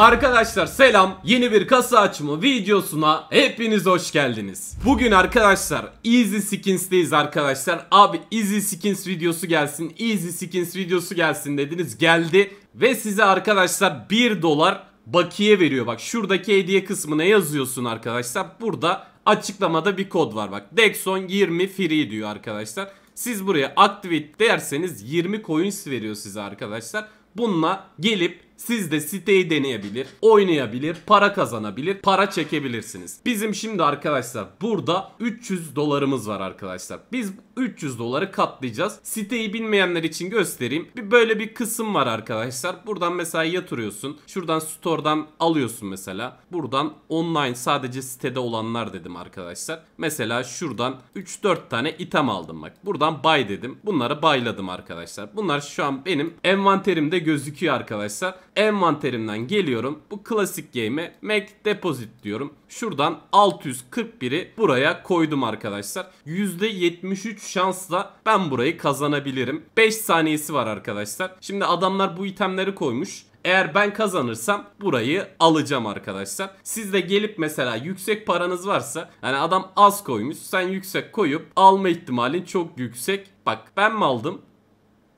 Arkadaşlar selam yeni bir kasa açma videosuna hepiniz hoş geldiniz. Bugün arkadaşlar Easy Skins'teyiz arkadaşlar. Abi Easy Skins videosu gelsin Easy Skins videosu gelsin dediniz geldi. Ve size arkadaşlar 1 dolar bakiye veriyor. Bak şuradaki hediye kısmına yazıyorsun arkadaşlar. Burada açıklamada bir kod var bak. Dexon 20 free diyor arkadaşlar. Siz buraya activate derseniz 20 coins veriyor size arkadaşlar. Bununla gelip siz de siteyi deneyebilir, oynayabilir, para kazanabilir, para çekebilirsiniz. Bizim şimdi arkadaşlar burada 300 dolarımız var arkadaşlar. Biz 300 doları katlayacağız. Siteyi bilmeyenler için göstereyim. Bir böyle bir kısım var arkadaşlar. Buradan mesela yatırıyorsun. Şuradan store'dan alıyorsun mesela. Buradan online sadece sitede olanlar dedim arkadaşlar. Mesela şuradan 3-4 tane item aldım bak. Buradan buy dedim. Bunları buyladım arkadaşlar. Bunlar şu an benim envanterimde gözüküyor arkadaşlar envanterimden geliyorum. Bu klasik game'e Mac Deposit diyorum. Şuradan 641'i buraya koydum arkadaşlar. %73 şansla ben burayı kazanabilirim. 5 saniyesi var arkadaşlar. Şimdi adamlar bu itemleri koymuş. Eğer ben kazanırsam burayı alacağım arkadaşlar. Siz de gelip mesela yüksek paranız varsa yani adam az koymuş sen yüksek koyup alma ihtimalin çok yüksek. Bak ben mi aldım?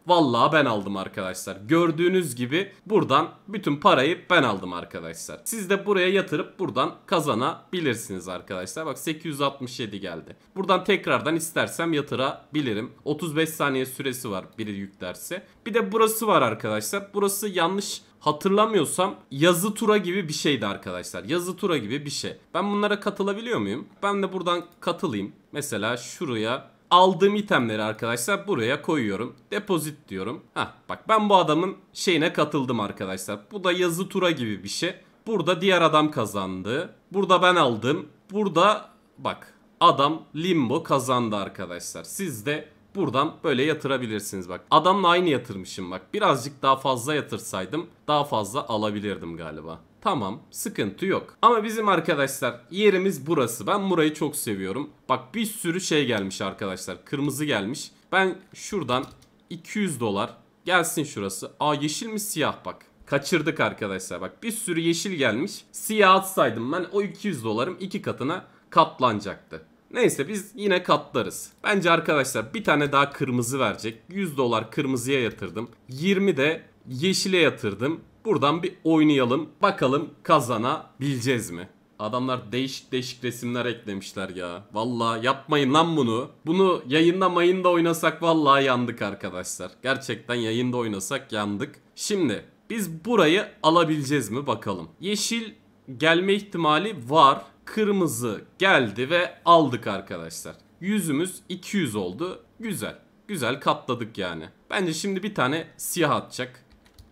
Vallahi ben aldım arkadaşlar. Gördüğünüz gibi buradan bütün parayı ben aldım arkadaşlar. Siz de buraya yatırıp buradan kazanabilirsiniz arkadaşlar. Bak 867 geldi. Buradan tekrardan istersem yatırabilirim. 35 saniye süresi var biri yüklerse. Bir de burası var arkadaşlar. Burası yanlış hatırlamıyorsam yazı tura gibi bir şeydi arkadaşlar. Yazı tura gibi bir şey. Ben bunlara katılabiliyor muyum? Ben de buradan katılayım. Mesela şuraya aldığım itemleri arkadaşlar buraya koyuyorum. Depozit diyorum. Ha bak ben bu adamın şeyine katıldım arkadaşlar. Bu da yazı tura gibi bir şey. Burada diğer adam kazandı. Burada ben aldım. Burada bak adam limbo kazandı arkadaşlar. Siz de buradan böyle yatırabilirsiniz bak. Adamla aynı yatırmışım bak. Birazcık daha fazla yatırsaydım daha fazla alabilirdim galiba. Tamam sıkıntı yok. Ama bizim arkadaşlar yerimiz burası. Ben burayı çok seviyorum. Bak bir sürü şey gelmiş arkadaşlar. Kırmızı gelmiş. Ben şuradan 200 dolar gelsin şurası. Aa yeşil mi siyah bak. Kaçırdık arkadaşlar bak bir sürü yeşil gelmiş. Siyah atsaydım ben o 200 dolarım iki katına katlanacaktı. Neyse biz yine katlarız. Bence arkadaşlar bir tane daha kırmızı verecek. 100 dolar kırmızıya yatırdım. 20 de yeşile yatırdım. Buradan bir oynayalım. Bakalım kazanabileceğiz mi? Adamlar değişik değişik resimler eklemişler ya. Vallahi yapmayın lan bunu. Bunu yayında mayında oynasak vallahi yandık arkadaşlar. Gerçekten yayında oynasak yandık. Şimdi biz burayı alabileceğiz mi bakalım. Yeşil gelme ihtimali var. Kırmızı geldi ve aldık arkadaşlar. Yüzümüz 200 oldu. Güzel. Güzel katladık yani. Bence şimdi bir tane siyah atacak.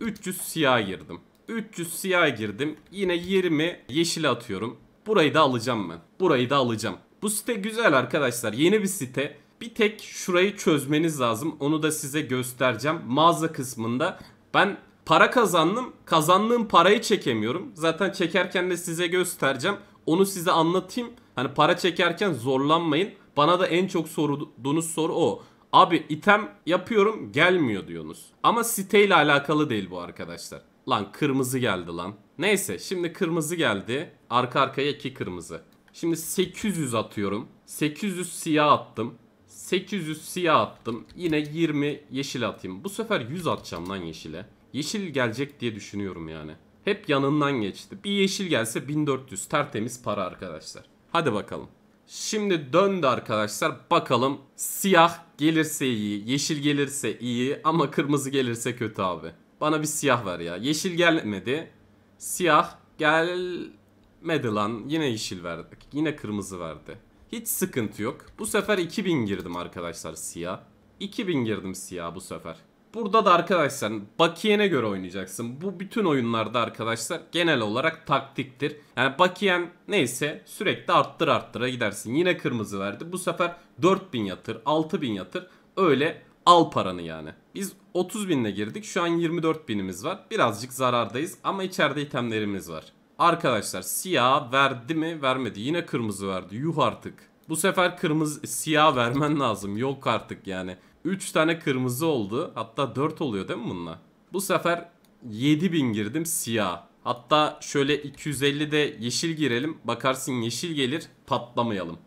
300 siyah girdim. 300 siyah girdim. Yine 20 yeşil atıyorum. Burayı da alacağım ben. Burayı da alacağım. Bu site güzel arkadaşlar. Yeni bir site. Bir tek şurayı çözmeniz lazım. Onu da size göstereceğim. Mağaza kısmında ben para kazandım. Kazandığım parayı çekemiyorum. Zaten çekerken de size göstereceğim. Onu size anlatayım. Hani para çekerken zorlanmayın. Bana da en çok sorduğunuz soru o. Abi item yapıyorum gelmiyor diyorsunuz. Ama siteyle alakalı değil bu arkadaşlar. Lan kırmızı geldi lan. Neyse şimdi kırmızı geldi. Arka arkaya iki kırmızı. Şimdi 800 atıyorum. 800 siyah attım. 800 siyah attım. Yine 20 yeşil atayım. Bu sefer 100 atacağım lan yeşile. Yeşil gelecek diye düşünüyorum yani. Hep yanından geçti. Bir yeşil gelse 1400 tertemiz para arkadaşlar. Hadi bakalım. Şimdi döndü arkadaşlar. Bakalım siyah gelirse iyi, yeşil gelirse iyi ama kırmızı gelirse kötü abi. Bana bir siyah ver ya. Yeşil gelmedi. Siyah gelmedi lan. Yine yeşil verdik. Yine kırmızı verdi. Hiç sıkıntı yok. Bu sefer 2000 girdim arkadaşlar siyah. 2000 girdim siyah bu sefer. Burada da arkadaşlar bakiyene göre oynayacaksın. Bu bütün oyunlarda arkadaşlar genel olarak taktiktir. Yani bakiyen neyse sürekli arttır arttıra gidersin. Yine kırmızı verdi. Bu sefer 4000 yatır, 6000 yatır. Öyle al paranı yani. Biz 30 binle girdik. Şu an 24 binimiz var. Birazcık zarardayız ama içeride itemlerimiz var. Arkadaşlar siyah verdi mi vermedi. Yine kırmızı verdi. Yuh artık. Bu sefer kırmızı siyah vermen lazım. Yok artık yani. 3 tane kırmızı oldu. Hatta 4 oluyor değil mi bununla? Bu sefer 7000 girdim siyah. Hatta şöyle 250 de yeşil girelim. Bakarsın yeşil gelir patlamayalım.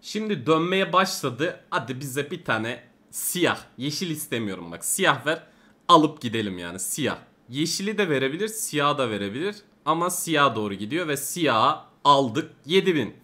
Şimdi dönmeye başladı. Hadi bize bir tane siyah. Yeşil istemiyorum bak. Siyah ver. Alıp gidelim yani siyah. Yeşili de verebilir, siyah da verebilir. Ama siyah doğru gidiyor ve siyah aldık 7000.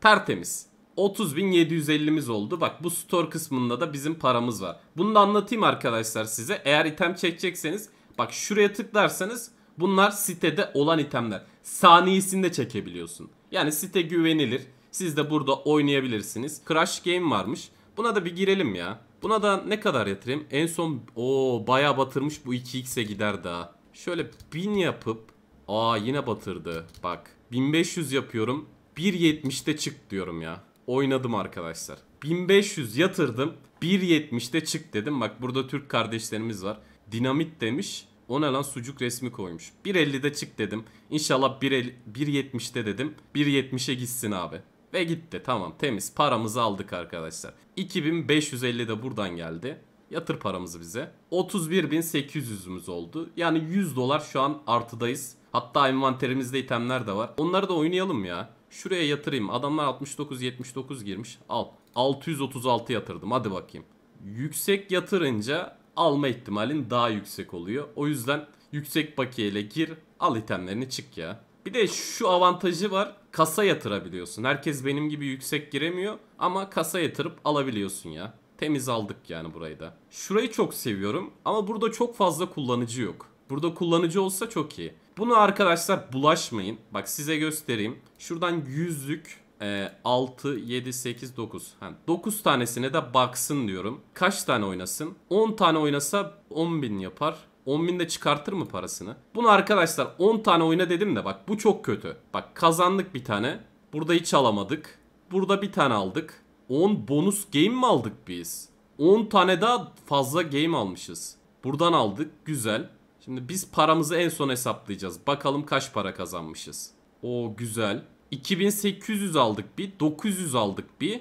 Tertemiz. 30.750'miz oldu. Bak bu store kısmında da bizim paramız var. Bunu da anlatayım arkadaşlar size. Eğer item çekecekseniz bak şuraya tıklarsanız bunlar sitede olan itemler. Saniyesinde çekebiliyorsun. Yani site güvenilir. Siz de burada oynayabilirsiniz. Crash Game varmış. Buna da bir girelim ya. Buna da ne kadar yatırayım? En son o baya batırmış bu 2x'e gider daha. Şöyle 1000 yapıp aa yine batırdı. Bak 1500 yapıyorum. 1.70'te çık diyorum ya oynadım arkadaşlar. 1500 yatırdım. 1.70'de çık dedim. Bak burada Türk kardeşlerimiz var. Dinamit demiş. Ona lan sucuk resmi koymuş. 1.50'de çık dedim. İnşallah 1.70'de dedim. 1.70'e gitsin abi. Ve gitti tamam temiz paramızı aldık arkadaşlar. 2550 de buradan geldi. Yatır paramızı bize. 31.800'ümüz oldu. Yani 100 dolar şu an artıdayız. Hatta envanterimizde itemler de var. Onları da oynayalım ya. Şuraya yatırayım. Adamlar 69-79 girmiş. Al. 636 yatırdım. Hadi bakayım. Yüksek yatırınca alma ihtimalin daha yüksek oluyor. O yüzden yüksek bakiyeyle gir. Al itemlerini çık ya. Bir de şu avantajı var. Kasa yatırabiliyorsun. Herkes benim gibi yüksek giremiyor. Ama kasa yatırıp alabiliyorsun ya. Temiz aldık yani burayı da. Şurayı çok seviyorum. Ama burada çok fazla kullanıcı yok. Burada kullanıcı olsa çok iyi. Bunu arkadaşlar bulaşmayın. Bak size göstereyim. Şuradan yüzlük e, 6, 7, 8, 9. Yani 9 tanesine de baksın diyorum. Kaç tane oynasın? 10 tane oynasa 10 bin yapar. 10 bin de çıkartır mı parasını? Bunu arkadaşlar 10 tane oyna dedim de bak bu çok kötü. Bak kazandık bir tane. Burada hiç alamadık. Burada bir tane aldık. 10 bonus game mi aldık biz? 10 tane daha fazla game almışız. Buradan aldık. Güzel. Şimdi biz paramızı en son hesaplayacağız. Bakalım kaç para kazanmışız. O güzel. 2800 aldık bir. 900 aldık bir.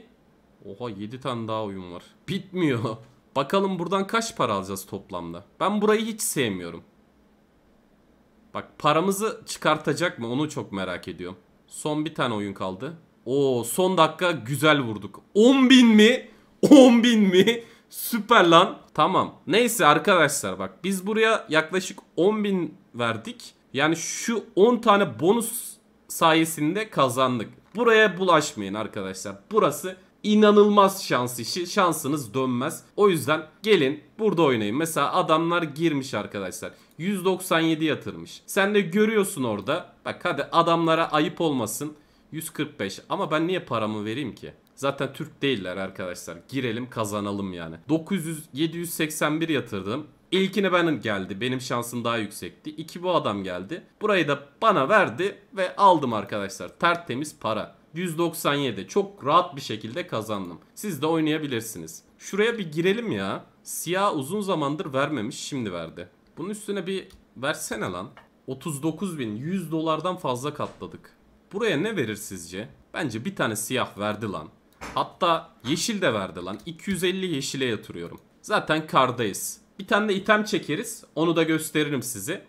Oha 7 tane daha oyun var. Bitmiyor. Bakalım buradan kaç para alacağız toplamda. Ben burayı hiç sevmiyorum. Bak paramızı çıkartacak mı onu çok merak ediyorum. Son bir tane oyun kaldı. Oo son dakika güzel vurduk. 10 bin mi? 10 bin mi? Süper lan. Tamam. Neyse arkadaşlar bak biz buraya yaklaşık 10.000 verdik. Yani şu 10 tane bonus sayesinde kazandık. Buraya bulaşmayın arkadaşlar. Burası inanılmaz şans işi. Şansınız dönmez. O yüzden gelin burada oynayın. Mesela adamlar girmiş arkadaşlar. 197 yatırmış. Sen de görüyorsun orada. Bak hadi adamlara ayıp olmasın. 145 ama ben niye paramı vereyim ki? Zaten Türk değiller arkadaşlar. Girelim kazanalım yani. 900 781 yatırdım. İlkine benim geldi. Benim şansım daha yüksekti. İki bu adam geldi. Burayı da bana verdi ve aldım arkadaşlar. Tertemiz para. 197. Çok rahat bir şekilde kazandım. Siz de oynayabilirsiniz. Şuraya bir girelim ya. Siyah uzun zamandır vermemiş. Şimdi verdi. Bunun üstüne bir versene lan. 39 bin 100 dolardan fazla katladık. Buraya ne verir sizce? Bence bir tane siyah verdi lan. Hatta yeşil de verdi lan. 250 yeşile yatırıyorum. Zaten kardayız. Bir tane de item çekeriz. Onu da gösteririm size.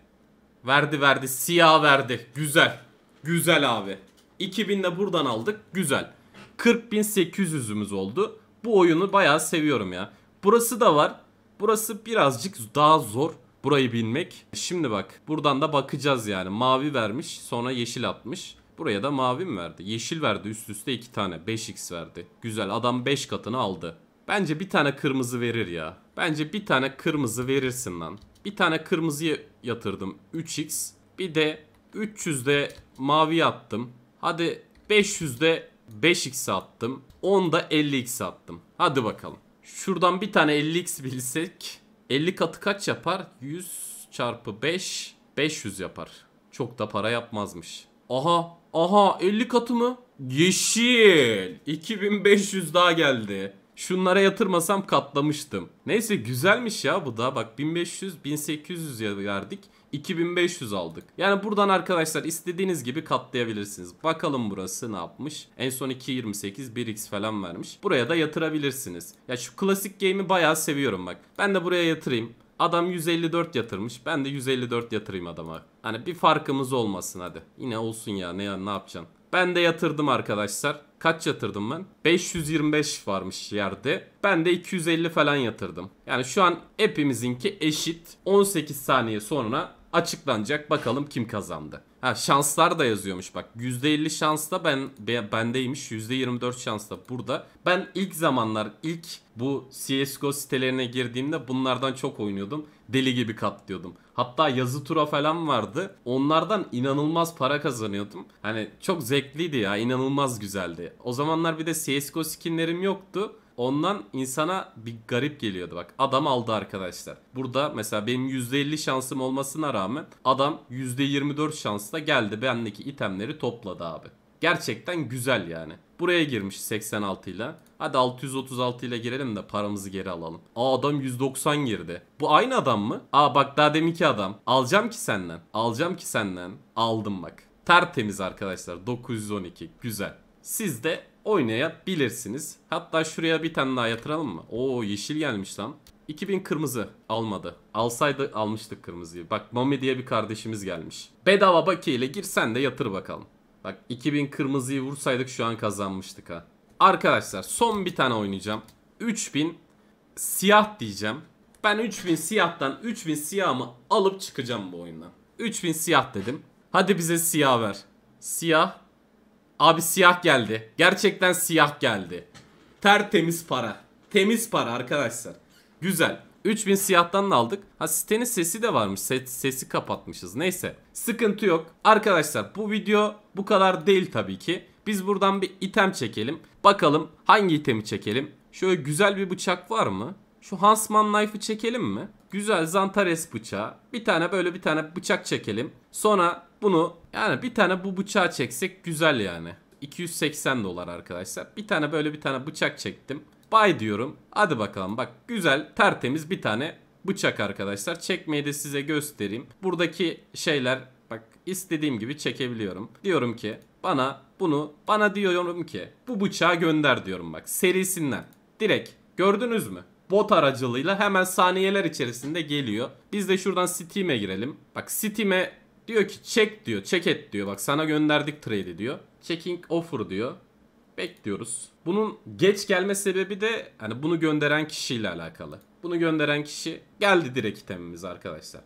Verdi verdi. Siyah verdi. Güzel. Güzel abi. 2000 de buradan aldık. Güzel. 40.800'ümüz oldu. Bu oyunu bayağı seviyorum ya. Burası da var. Burası birazcık daha zor. Burayı bilmek. Şimdi bak. Buradan da bakacağız yani. Mavi vermiş. Sonra yeşil atmış. Buraya da mavi mi verdi? Yeşil verdi üst üste iki tane. 5x verdi. Güzel adam 5 katını aldı. Bence bir tane kırmızı verir ya. Bence bir tane kırmızı verirsin lan. Bir tane kırmızıyı yatırdım 3x. Bir de 300'de mavi attım. Hadi 500'de 5x attım. 10'da 50x attım. Hadi bakalım. Şuradan bir tane 50x bilsek 50 katı kaç yapar? 100 çarpı 5 500 yapar. Çok da para yapmazmış. Aha aha 50 katı mı? Yeşil. 2500 daha geldi. Şunlara yatırmasam katlamıştım. Neyse güzelmiş ya bu da. Bak 1500 1800 verdik. 2500 aldık. Yani buradan arkadaşlar istediğiniz gibi katlayabilirsiniz. Bakalım burası ne yapmış. En son 2.28 1x falan vermiş. Buraya da yatırabilirsiniz. Ya şu klasik game'i bayağı seviyorum bak. Ben de buraya yatırayım. Adam 154 yatırmış. Ben de 154 yatırayım adama. Hani bir farkımız olmasın hadi. Yine olsun ya ne ne yapacaksın? Ben de yatırdım arkadaşlar. Kaç yatırdım ben? 525 varmış yerde. Ben de 250 falan yatırdım. Yani şu an hepimizinki eşit. 18 saniye sonra açıklanacak. Bakalım kim kazandı. Ha şanslar da yazıyormuş bak. %50 şansla ben be, bendeymiş. %24 şansla burada. Ben ilk zamanlar ilk bu CSGO sitelerine girdiğimde bunlardan çok oynuyordum. Deli gibi katlıyordum. Hatta yazı tura falan vardı. Onlardan inanılmaz para kazanıyordum. Hani çok zevkliydi ya inanılmaz güzeldi. O zamanlar bir de CSGO skinlerim yoktu. Ondan insana bir garip geliyordu bak. Adam aldı arkadaşlar. Burada mesela benim %50 şansım olmasına rağmen adam %24 şansla geldi bendeki itemleri topladı abi. Gerçekten güzel yani. Buraya girmiş 86 ile. Hadi 636 ile girelim de paramızı geri alalım. Aa adam 190 girdi. Bu aynı adam mı? Aa bak daha deminki adam. Alacağım ki senden. Alacağım ki senden. Aldım bak. Tertemiz arkadaşlar. 912. Güzel. Siz de oynayabilirsiniz. Hatta şuraya bir tane daha yatıralım mı? Oo yeşil gelmiş lan. 2000 kırmızı almadı. Alsaydı almıştık kırmızıyı. Bak Mami diye bir kardeşimiz gelmiş. Bedava bakiyle gir sen de yatır bakalım. Bak 2000 kırmızıyı vursaydık şu an kazanmıştık ha. Arkadaşlar son bir tane oynayacağım. 3000 siyah diyeceğim. Ben 3000 siyahtan 3000 siyahımı alıp çıkacağım bu oyundan. 3000 siyah dedim. Hadi bize siyah ver. Siyah Abi siyah geldi. Gerçekten siyah geldi. Tertemiz para. Temiz para arkadaşlar. Güzel. 3000 siyahtan aldık. Ha sitenin sesi de varmış. Ses, sesi kapatmışız. Neyse. Sıkıntı yok. Arkadaşlar bu video bu kadar değil tabii ki. Biz buradan bir item çekelim. Bakalım hangi itemi çekelim. Şöyle güzel bir bıçak var mı? Şu Hansman Knife'ı çekelim mi? Güzel Zantares bıçağı. Bir tane böyle bir tane bıçak çekelim. Sonra bunu yani bir tane bu bıçağı çeksek güzel yani. 280 dolar arkadaşlar. Bir tane böyle bir tane bıçak çektim. Bay diyorum. Hadi bakalım bak güzel tertemiz bir tane bıçak arkadaşlar. Çekmeyi de size göstereyim. Buradaki şeyler bak istediğim gibi çekebiliyorum. Diyorum ki bana bunu bana diyorum ki bu bıçağı gönder diyorum bak serisinden. Direkt gördünüz mü? Bot aracılığıyla hemen saniyeler içerisinde geliyor. Biz de şuradan Steam'e girelim. Bak Steam'e Diyor ki çek diyor. Check et diyor. Bak sana gönderdik trade'i diyor. Checking offer diyor. Bekliyoruz. Bunun geç gelme sebebi de hani bunu gönderen kişiyle alakalı. Bunu gönderen kişi geldi direkt itemimiz arkadaşlar.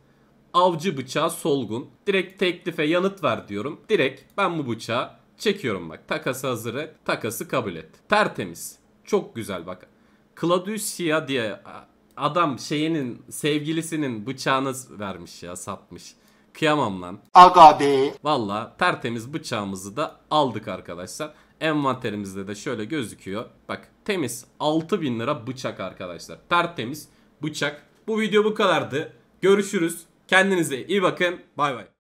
Avcı bıçağı solgun. Direkt teklife yanıt ver diyorum. Direkt ben bu bıçağı çekiyorum bak. Takası hazır et. Takası kabul et. Tertemiz. Çok güzel bak. Claudius diye adam şeyinin sevgilisinin bıçağını vermiş ya satmış. Kıyamam lan. Aga be. Valla tertemiz bıçağımızı da aldık arkadaşlar. Envanterimizde de şöyle gözüküyor. Bak temiz 6000 lira bıçak arkadaşlar. Tertemiz bıçak. Bu video bu kadardı. Görüşürüz. Kendinize iyi bakın. Bay bay.